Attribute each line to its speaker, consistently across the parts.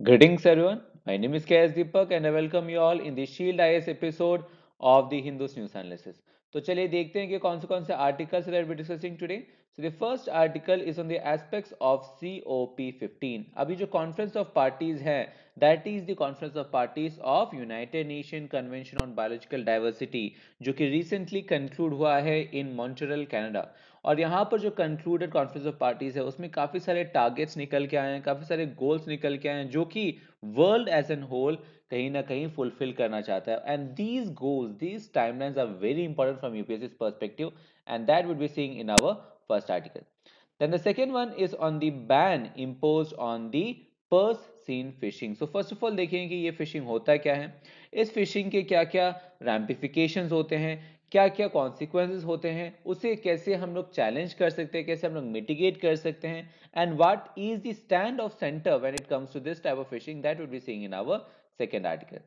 Speaker 1: Greetings everyone. My name is KS Deepak and I welcome you all in the Shield IS episode of the Hindus News Analysis. तो चलिए देखते हैं कि कौन से कौन से articles that we discussing today so the first article is on the aspects of COP 15 अभी जो कॉन्फ्रेंस ऑफ पार्टीज है that is the conference of parties of United Nation convention on biological diversity जो कि recently conclude हुआ है इन Montreal Canada और यहाँ पर जो कंक्लूडेड कॉन्फ्रेंस ऑफ पार्टीज है उसमें काफ़ी सारे टारगेट्स निकल के आए हैं काफ़ी सारे गोल्स निकल के आए हैं जो कि वर्ल्ड एज एन होल कहीं ना कहीं फुलफिल करना चाहता है and these goals these timelines are very important from UPSC perspective and that would be seeing in our first article then the second one is on the ban impose on the purse seine fishing so first of all देखें कि ये fishing होता क्या है इस fishing के क्या क्या रैम्पिफिकेशन होते हैं क्या क्या कॉन्सिक्वेंसेज होते हैं उसे कैसे हम लोग चैलेंज कर सकते हैं कैसे हम लोग मिटिगेट कर सकते हैं and what is the centre stand when it comes to this type of fishing that would be seeing in our second article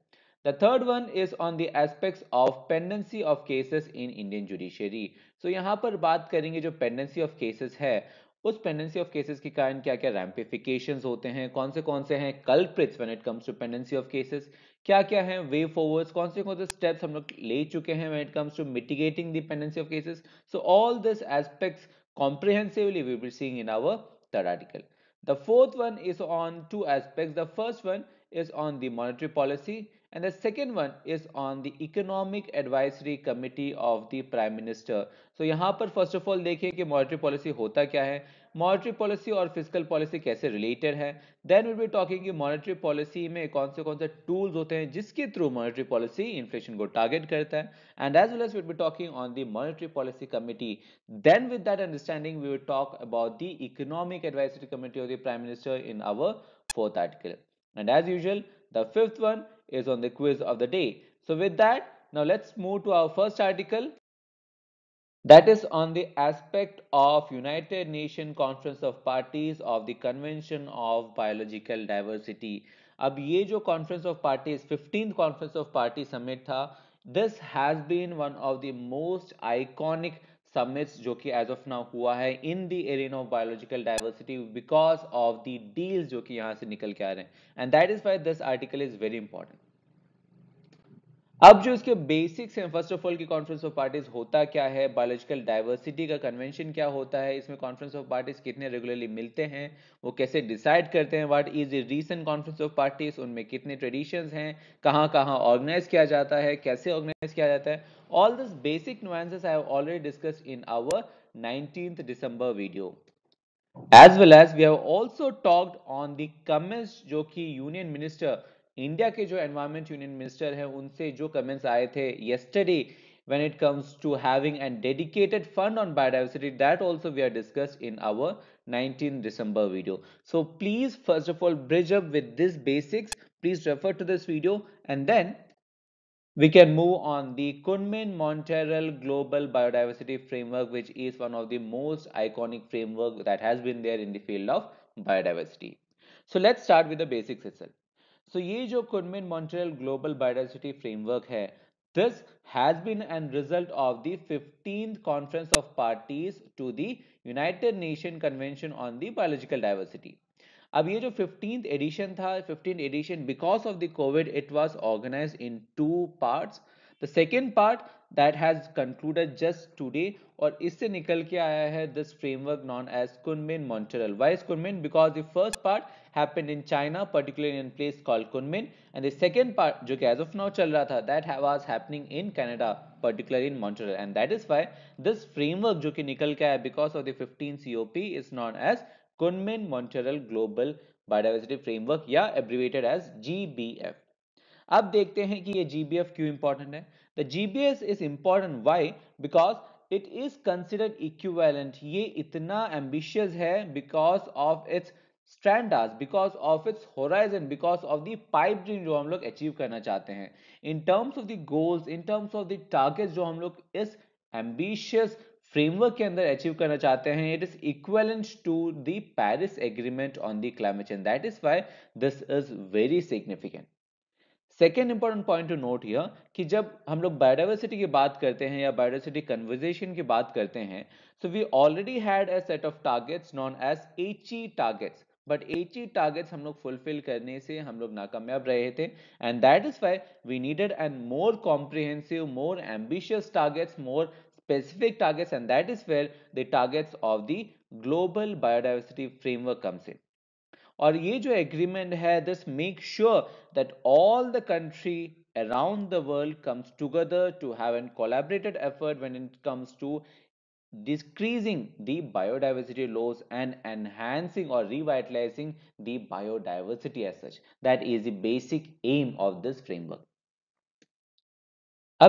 Speaker 1: the third one is on the aspect of pendency of cases in Indian judiciary so यहाँ पर बात करेंगे जो pendency of cases है उस pendency of cases के कारण क्या क्या रैम्पिफिकेशन होते हैं कौन से कौन से हैं culprits when it comes to pendency of cases क्या क्या है वे फॉरवर्ड्स कौन से कौन से स्टेप्स हम लोग ले चुके हैं when it comes to mitigating the pendency of cases so all this aspects comprehensively we will seeing in our third article the fourth one is on two aspect the first one is on the monetary policy And the second one is on the Economic Advisory Committee of the Prime Minister. So here, first of all see what monetary policy is. monetary policy and fiscal policy are related है then we'll be talking about monetary policy में are से tools होते हैं जिसके through monetary policy inflation को target करता है and as well as we'll be talking on the monetary policy committee then with that understanding we will talk about the economic advisory committee of the prime minister in our fourth article and as usual the fifth one is on the quiz of the day. So with that, now let's move to our first article. That is on the aspect of United Nations Conference of Parties of the Convention of Biological Diversity. अब ये जो Conference of Parties, 15th Conference of Parties summit था, this has been one of the most iconic summits जो कि as of now हुआ है in the arena of biological diversity because of the deals जो कि यहाँ से निकल के आ रहे हैं and that is why this article is very important अब जो इसके बेसिक्स हैं फर्स्ट ऑफ ऑल की कॉन्फ्रेंस ऑफ पार्टीज होता क्या है बायोलॉजिकल डाइवर्सिटी का कन्वेंशन क्या होता है इसमें कॉन्फ्रेंस ऑफ पार्टीज कितने रेगुलरली मिलते हैं वो कैसे डिसाइड करते हैं what is recent conference of parties उनमें कितने ट्रेडिशंस हैं कहाँ कहाँ ऑर्गेनाइज किया जाता है कैसे ऑर्गेनाइज किया जाता है all this basic nuances I have already discuss in our nineteen December video as well as we have also talked on the comments जो कि यूनियन मिनिस्टर इंडिया के जो एनवायरमेंट यूनियन मिनिस्टर हैं उनसे जो when it comes to having a dedicated fund on biodiversity that also we have discussed in our 19 December video. So please first of all bridge up with these basics. Please refer to this video and then we can move on the Kunmin Monterel Global Biodiversity Framework which is one of the most iconic frameworks that has been there in the field of biodiversity. So let's start with the basics itself. So ये जो कुर्मिन Montreal global biodiversity framework है this has been an result of the fifteen conference of parties to the United Nation convention on the biological diversity अब ये जो fifteen edition था fifteen edition because of the covid it was organise in two part the second part that has concluded just today और इससे निकल के आया है this framework known as Kunming Montreal wise is कुनमिन because the first part happen in China particular in place call Kunming and the second part जो कि as of now चल रहा था that was happening in Canada particular in Montreal and that is why this framework जो कि निकल के आया because of the fifteen C O P is known as Kunming Montreal global biodiversity framework या abbreviated as G B F अब देखते हैं कि ये जी बी एफ क्यों इंपॉर्टेंट है The GBS is important. Why? Because it is considered equivalent. Ye itna ambitious hai because of its standards, because of its horizon, because of the pipe dream jo hum log achieve karna chahte hain. In terms of the goals, in terms of the targets jo hum log is ambitious framework ke andar achieve karna chahte hain, it is equivalent to the Paris Agreement on the climate change. That is why this is very significant. Second important point to note यह कि जब हम लोग biodiversity की बात करते हैं या बायोडाइवर्सिटी कन्वर्जेशन की बात करते हैं so we already had a set of targets known as Aichi targets but Aichi targets हम लोग फुलफिल करने से हम लोग नाकामयाब रहे थे and that is why we needed and more comprehensive more ambitious targets more specific targets and that is where the targets of the global biodiversity framework comes in और ये agreement एग्रीमेंट है this make sure that all the around the world comes together to have a collaborative effort when it comes to decreasing the biodiversity loss and enhancing or revitalizing the biodiversity as such that is the basic aim of this framework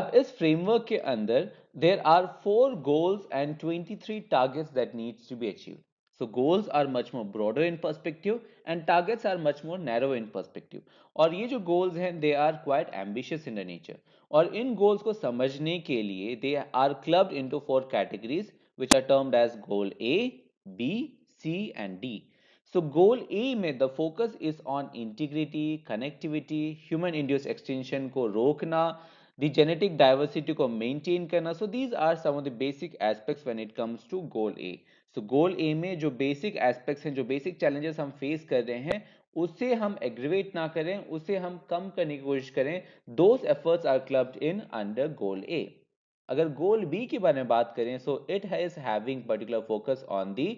Speaker 1: अब इस framework के अंदर there are four goals and 23 targets that needs to be achieved. So goals are much more broader in perspective and targets are much more narrow in perspective. और ये जो goals हैं they are quite ambitious in the nature. और इन goals को समझने के लिए they are clubbed into four categories which are termed as goal A, B, C and D. So goal A में the focus is on integrity, connectivity, human induced extinction को रोकना the genetic diversity ko maintain karna so these are some of the basic aspects when it comes to goal A so goal A mein jo basic aspects hain jo basic challenges hum face kar rahe hain उसे हम aggravate ना करें उसे हम कम करने की कोशिश करें those efforts are clubbed in under goal A अगर गोल बी के बारे में बात करें so it has having particular focus on the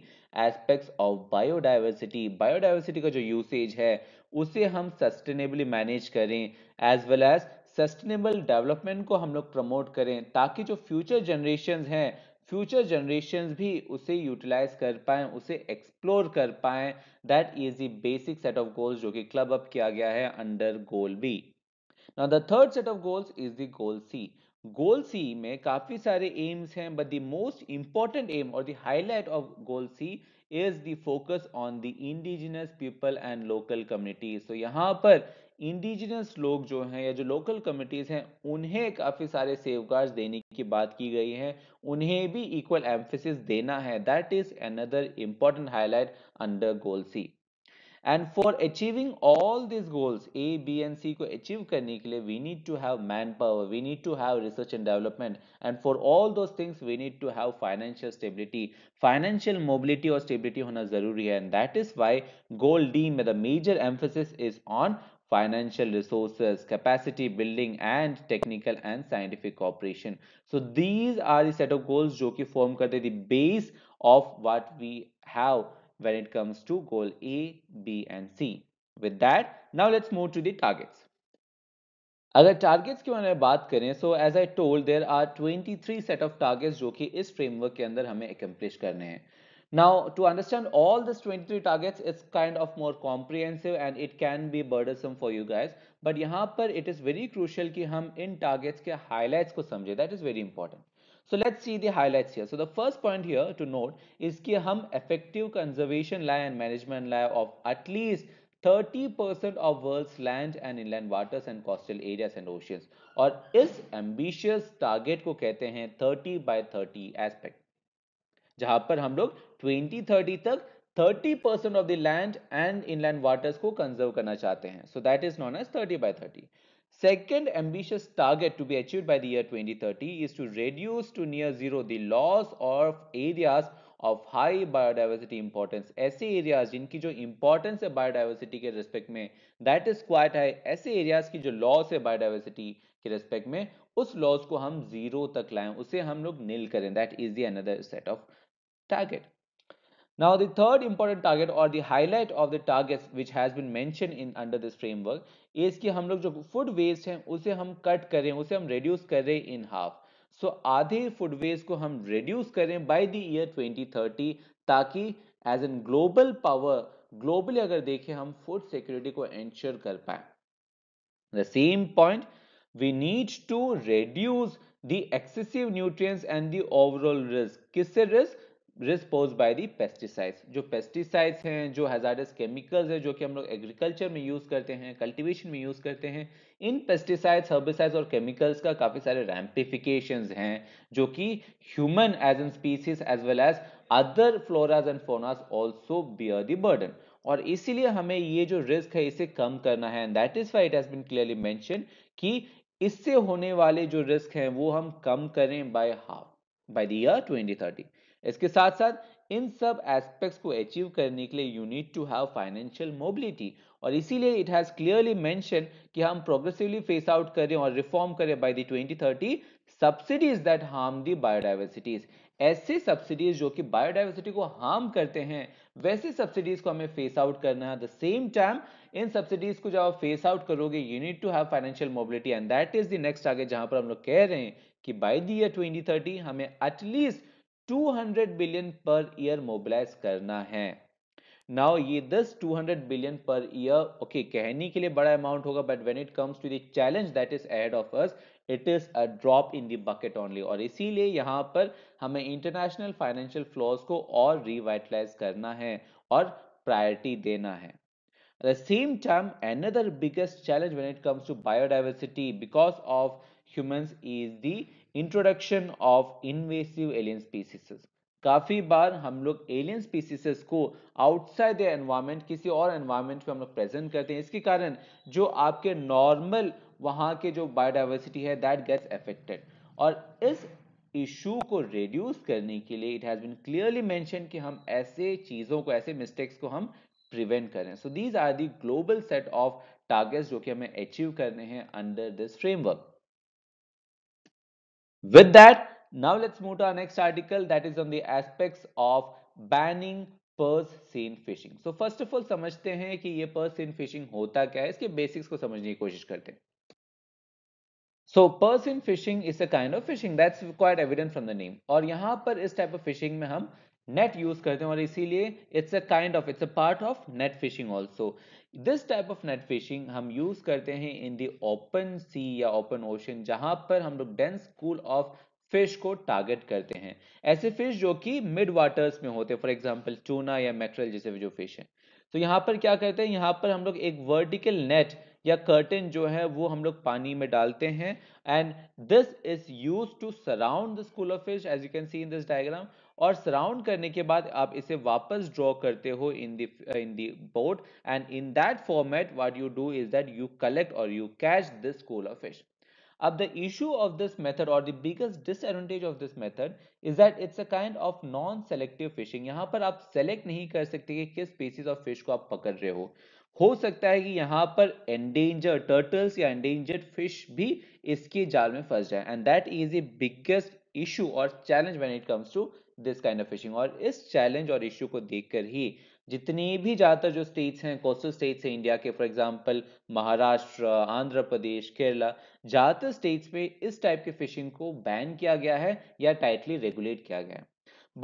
Speaker 1: aspects of biodiversity biodiversity का जो यूसेज है उसे हम सस्टेनेबली मैनेज करें एज वेल एज सस्टेनेबल डेवलपमेंट को हम लोग प्रमोट करें ताकि जो फ्यूचर जनरेशन हैं फ्यूचर जनरेशन भी उसे यूटिलाइज कर पाएँ उसे एक्सप्लोर कर पाएँ that is the basic set of goals जो कि क्लब अप किया गया है under goal B now the third set of goals is the goal C goal C में काफी सारे एम्स हैं but the most important aim और the highlight of goal C is the focus on the indigenous people and local communities तो यहाँ पर indigenous लोग जो हैं या जो लोकल कमिटीज़ हैं उन्हें काफ़ी सारे सेफगार्ड्स देने की बात की गई है उन्हें भी इक्वल एम्फेसिस देना है that is another important highlight under goal C and for achieving all this goals A B and C को अचीव करने के लिए we need to have manpower we need to have research and development and for all those things we need to have financial stability financial mobility और stability होना जरूरी है and that is why goal D में the major emphasis is on financial resources, capacity building and technical and scientific cooperation. So these are the set of goals which form करते the base of what we have when it comes to goal A, B and C. With that, now let's move to the targets. अगर targets की मैंने बात करें so as I told there are 23 set of targets जो कि इस framework के अंदर हमें एकम्प्लिश करने हैं Now, to understand all these 23 targets, it's kind of more comprehensive and it can be burdensome for you guys. But यहाँ पर it is very crucial कि हम इन targets के highlights को समझे. That is very important. So let's see the highlights here. So the first point here to note is कि हम effective conservation lie and management lie of at least 30% of world's land and inland waters and coastal areas and oceans. और इस ambitious target को कहते हैं 30 by 30 aspect. जहां पर हम लोग 2030 तक 30 percent of the land and inland waters को कंजर्व करना चाहते हैं so that is known as 30 by 30 second ambitious target to be achieve by the year 2030 is to reduce to near zero the loss of areas of high biodiversity importance ऐसे areas जिनकी जो importance है biodiversity के respect में that is quite high ऐसे areas की जो loss है बायोडाइवर्सिटी के रिस्पेक्ट में उस लॉस को हम जीरो तक लाएं उसे हम लोग नील करें that is the another set of target Now, the third important target or the highlight of the targets which has been mentioned in under this framework is कि हम लोग जो food waste है उसे हम cut करें उसे हम reduce हैं in half. सो so, आधे फूड वेस्ट को हम रिड्यूस करें बाय द ईयर 2030 ताकि as an global power globally अगर देखें हम फूड सिक्योरिटी को एंश्योर कर पाए the same point we need to reduce the excessive nutrients and the overall risk किससे risk risk pose by the pesticides जो pesticides हैं जो हैजार्डस केमिकल्स हैं जो कि हम लोग एग्रीकल्चर में यूज़ करते हैं कल्टिवेशन में यूज़ करते हैं इन पेस्टिसाइड्स हर्बिसाइड्स और केमिकल्स का काफ़ी सारे रैम्पिफिकेशन हैं जो कि human as an species as well as other floras and faunas also bear the burden और इसीलिए हमें ये जो रिस्क है इसे कम करना है and that is why it has been clearly mention कि इससे होने वाले जो रिस्क हैं वो हम कम करें by half by the year thirty इसके साथ साथ इन सब एस्पेक्ट्स को अचीव करने के लिए you need to have financial mobility और इसीलिए इट हैज क्लियरली मेंशन कि हम प्रोग्रेसिवली फेस आउट करें और रिफॉर्म करें by the 2030 subsidies that harm the biodiversities ऐसे सब्सिडीज जो कि बायोडाइवर्सिटी को हार्म करते हैं वैसे सब्सिडीज को हमें फेस आउट करना है द सेम टाइम इन सब्सिडीज को जब आप फेस आउट करोगे you need to have financial mobility and that is the next आगे जहां पर हम लोग कह रहे हैं कि बाय द ईयर 2030 हमें at least 200 billion per year mobilise करना है नाउ ये दस 200 बिलियन पर ईयर ओके कहने के लिए बड़ा अमाउंट होगा but when it comes to the challenge that is ahead of us it is a drop in the bucket only और इसीलिए यहाँ पर हमें इंटरनेशनल फाइनेंशियल फ्लोज को और रिवाइटलाइज करना है और प्रायोरिटी देना है the same time another biggest challenge challenge it comes to biodiversity because of of is is introduction of invasive alien species काफी बार हम लोग एलियन स्पीसीसेस को आउटसाइड द एनवायरमेंट किसी और एनवायरमेंट में हम लोग प्रेजेंट करते हैं इसके कारण जो आपके नॉर्मल वहाँ के जो बायोडाइवर्सिटी है दैट गेट्स अफेक्टेड और इस इशू को रिड्यूस करने के लिए it has been clearly mention कि हम ऐसे चीज़ों को ऐसे मिस्टेक्स को हम प्रिवेंट करें so these are the global set of targets जो कि हमें अचीव करने हैं under this framework With that, now let's move to our next article that is on the aspects of banning purse seine fishing so first of all समझते हैं कि ये purse seine fishing होता क्या है इसके बेसिक्स को समझने की कोशिश करते हैं so purse seine fishing is a kind of fishing that's quite evident from the name और यहां पर इस टाइप ऑफ फिशिंग में हम नेट यूज करते हैं और इसीलिए it's a kind of it's a part of net fishing also this type of net fishing हम यूज करते हैं इन दी ओपन सी या ओपन ओशन जहां पर हम लोग डेंस स्कूल ऑफ फिश को टारगेट करते हैं ऐसे फिश जो कि मिड वाटर्स में होते हैं फॉर एग्जाम्पल चूना या मैक्रल जैसे जो फिश है तो यहाँ पर क्या करते हैं यहाँ पर हम लोग एक वर्टिकल नेट या कर्टन जो है वो हम लोग पानी में डालते हैं and this is use to surround the school of fish as you can see in this diagram और सराउंड करने के बाद आप इसे वापस ड्रॉ करते हो in the in the boat and in that format what you do is that you collect और you catch this school of fish अब the issue of this method और the biggest disadvantage of this method is that it's a kind of non selective fishing यहां पर आप select नहीं कर सकते कि किस स्पीसीज ऑफ फिश को आप पकड़ रहे हो हो सकता है कि यहाँ पर एंडेंजर टर्टल्स या एंडेंजर्ड फिश भी इसके जाल में फंस जाए and that is a biggest issue और challenge when it comes to this kind of fishing और इस चैलेंज और इश्यू को देखकर ही जितने भी ज़्यादातर जो स्टेट्स हैं कोस्टल स्टेट्स हैं इंडिया के फॉर एग्जांपल महाराष्ट्र आंध्र प्रदेश केरला ज़्यादातर स्टेट्स में इस टाइप के फिशिंग को बैन किया गया है या टाइटली रेगुलेट किया गया है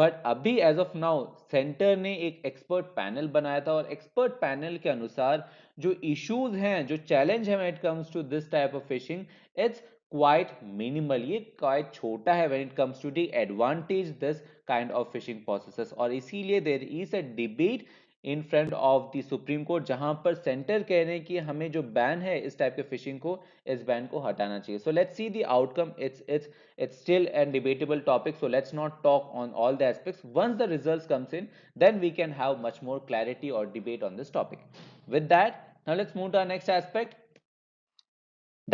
Speaker 1: बट अभी एज ऑफ नाउ सेंटर ने एक एक्सपर्ट पैनल बनाया था और एक्सपर्ट पैनल के अनुसार जो इश्यूज हैं जो चैलेंज है it comes to this type of fishing it's quite minimal ये क्वाइट छोटा है when it comes to the advantage this kind of fishing processes aur isiliye there is a debate in front of the supreme court jahan center keh rahe ki hame jo ban hai is type of fishing ko is ban ko hatana chahiye so let's see the outcome it's still a debatable topic so let's not talk on all the aspects once the results comes in then we can have much more clarity or debate on this topic with that now let's move to our next aspect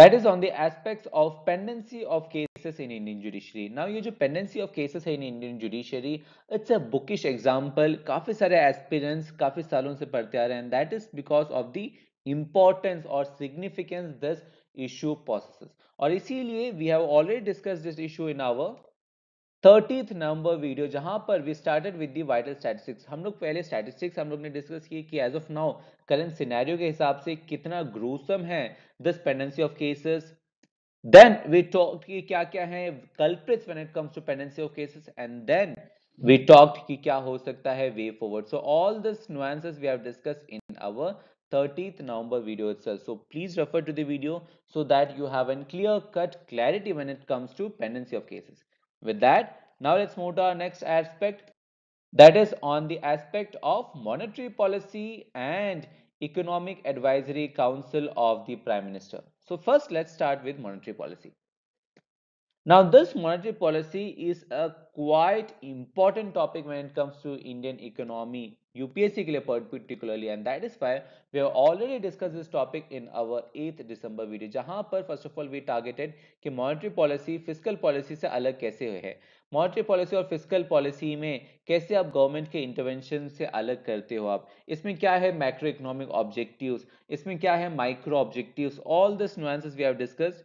Speaker 1: that is on the aspects of pendency of case cases in Indian judiciary. Now ये जो pendency of cases है in Indian judiciary, it's a bookish example. काफी सारे aspirants काफी सालों से पढ़ते आ रहे हैं and that is because of the importance or significance this issue possesses. और इसीलिए we have already discussed this issue in our thirtieth number video जहां पर we started with the vital statistics हम लोग पहले स्टैटिस्टिक्स हम लोग ने डिस्कस किए कि as of now current scenario के हिसाब से कितना ग्रूसम है this pendency of cases Then we talked कि क्या क्या है culprits when it comes to pendency of cases and then we talked कि क्या हो सकता way forward. So all these nuances we have discussed in our 30th November video itself. So please refer to the video so that you have a clear cut clarity when it comes to pendency of cases. With that, now let's move to our next aspect that is on the aspect of monetary policy and economic advisory council of the prime minister. So first, let's start with monetary policy. Now, this monetary policy is a quite important topic when it comes to Indian economy UPSC के लिए particularly and that is why we have already discussed this topic in our eighth December video जहां पर first of all we targeted कि monetary policy physical policy से अलग कैसे है monetary policy और फिजिकल पॉलिसी में कैसे आप गवर्नमेंट के इंटरवेंशन से अलग करते हो आप इसमें क्या है मैक्रो इकोनॉमिक ऑब्जेक्टिव इसमें क्या है micro objective all this nuances we have discussed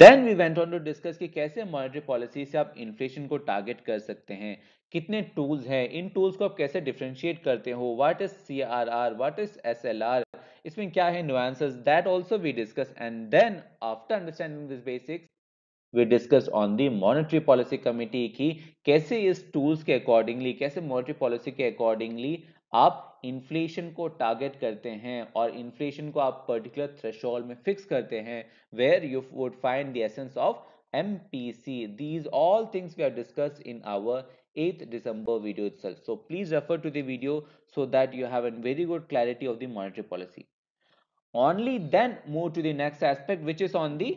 Speaker 1: then we went on to discuss कि कैसे मॉनेटरी पॉलिसी से आप इन्फ्लेशन को टारगेट कर सकते हैं कितने टूल्स हैं इन टूल्स को आप कैसे डिफ्रेंशिएट करते हो what is C R R what is S L R इसमें क्या है nuances that also we discuss and then after understanding this basics we discuss on the monetary policy committee की कैसे इस टूल्स के अकॉर्डिंगली कैसे मॉनेटरी पॉलिसी के accordingly आप इन्फ्लेशन को टारगेट करते हैं और इन्फ्लेशन को आप पर्टिकुलर थ्रेशोल्ड में फिक्स करते हैं where you would find the essence of MPC. These all things we have discussed in our 8th December video itself. So please refer to the video so that you have a very good clarity of the monetary policy. Only then move to the next aspect which is on the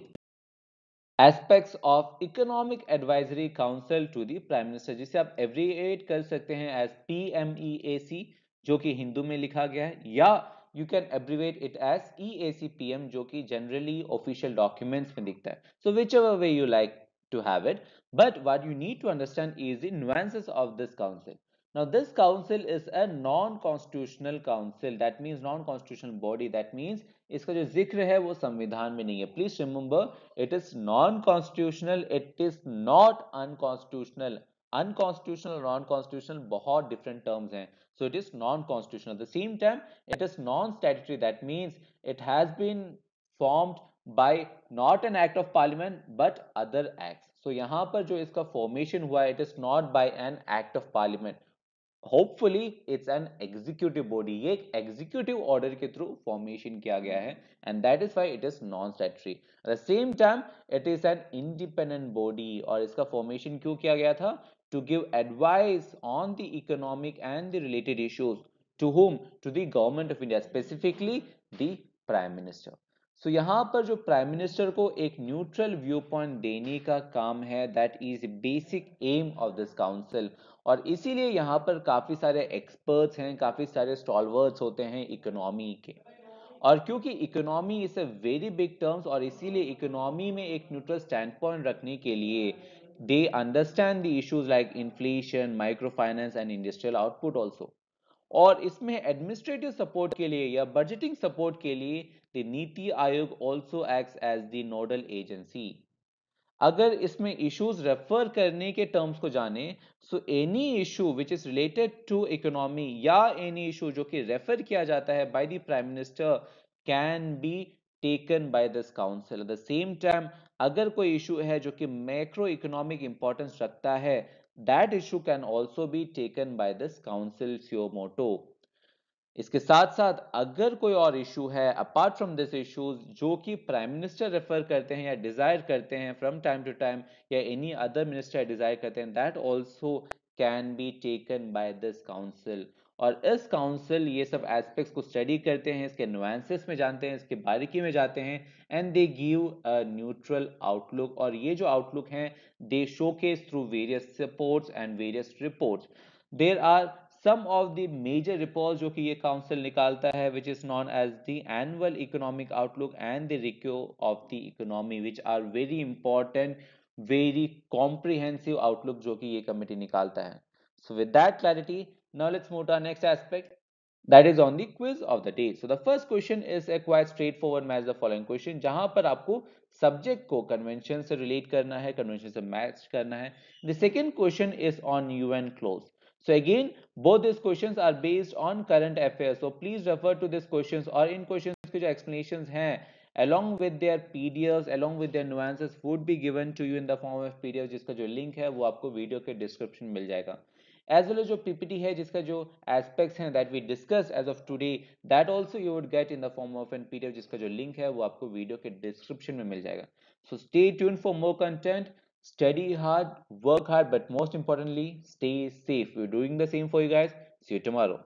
Speaker 1: aspects of economic advisory council to the prime minister जिसे आप abbreviate कर सकते हैं as P M E A C जो कि हिंदू में लिखा गया है या you can abbreviate it as E A C P M जो कि जनरली ऑफिशियल डॉक्यूमेंट्स में दिखता है so which ever way you like to have it but what you need to understand is in of this council Now, this council is a non-constitutional council. That means non-constitutional body. That means इसका जो जिक्र है वो संविधान में नहीं है please remember it is non constitutional it is not unconstitutional unconstitutional non-constitutional बहुत different terms हैं so it is non-constitutional at the same time it is non-statutory that means it has been formed by not an act of parliament but other acts so यहाँ पर जो इसका formation हुआ it is not by an act of parliament hopefully it's an executive body ये एक executive order के through formation किया गया है and that is why it is non statutory at the same time it is an independent body और इसका formation क्यों किया गया था to give advice on the economic and the related issues to whom to the government of india specifically the prime minister so यहाँ पर जो prime minister को एक न्यूट्रल व्यू पॉइंट देने का काम है that is basic aim of this council और इसीलिए यहाँ पर काफी सारे एक्सपर्ट्स हैं काफी सारे स्टॉलवर्ड्स होते हैं इकोनॉमी के और क्योंकि economy is a very big terms और इसीलिए इकोनॉमी में एक न्यूट्रल स्टैंड पॉइंट रखने के लिए they understand the issues like inflation microfinance and industrial output also और इसमें एडमिनिस्ट्रेटिव सपोर्ट के लिए या बजटिंग सपोर्ट के लिए the NITI Aayog also act as the nodal agency अगर इसमें इश्यूज रेफर करने के टर्म्स को जाने so any issue which is related to economy या एनी इशू जो कि रेफर किया जाता है by the prime minister can be taken by this council at the same time अगर कोई इशू है जो कि मैक्रो इकोनॉमिक इंपॉर्टेंस रखता है that issue can also be taken by this council suo motu इसके साथ साथ अगर कोई और इशू है अपार्ट फ्रॉम दिस इशूज जो कि प्राइम मिनिस्टर रेफर करते हैं या डिजायर करते हैं फ्रॉम टाइम टू टाइम या एनी अदर मिनिस्टर डिजायर करते हैं that also can be taken by this council और इस काउंसिल ये सब एस्पेक्ट्स को स्टडी करते हैं इसके नुएंसेस में जानते हैं इसके बारीकी में जाते हैं and they give a neutral outlook और ये जो आउटलुक हैं they show through various supports and various reports there are some of the major report जो कि ये काउंसिल निकालता है which is known as the annual economic outlook and the review of the economy which are very important very comprehensive outlook जो कि ये committee निकालता है so with that clarity Now let's move to our next aspect that is on the quiz of the day. So the first question is a quite straightforward match the following question जहां पर आपको subject को convention से relate करना है convention से match करना है the second question is on un clause So again, both these questions are based on current affairs. So please refer to these questions or in questions के जो explanations हैं along with their PDFs, along with their nuances would be given to you in the form of PDF जिसका जो link है वो आपको video के description मिल जाएगा. एज वेल एज जो पीपीटी है जिसका जो एस्पेक्ट्स हैं that we discuss as of today that also you would get in the form of an P D F जिसका जो लिंक है वो आपको वीडियो के डिस्क्रिप्शन में मिल जाएगा so stay tune for more content study hard work hard but most importantly stay safe you doing the same for you guess see tomorrow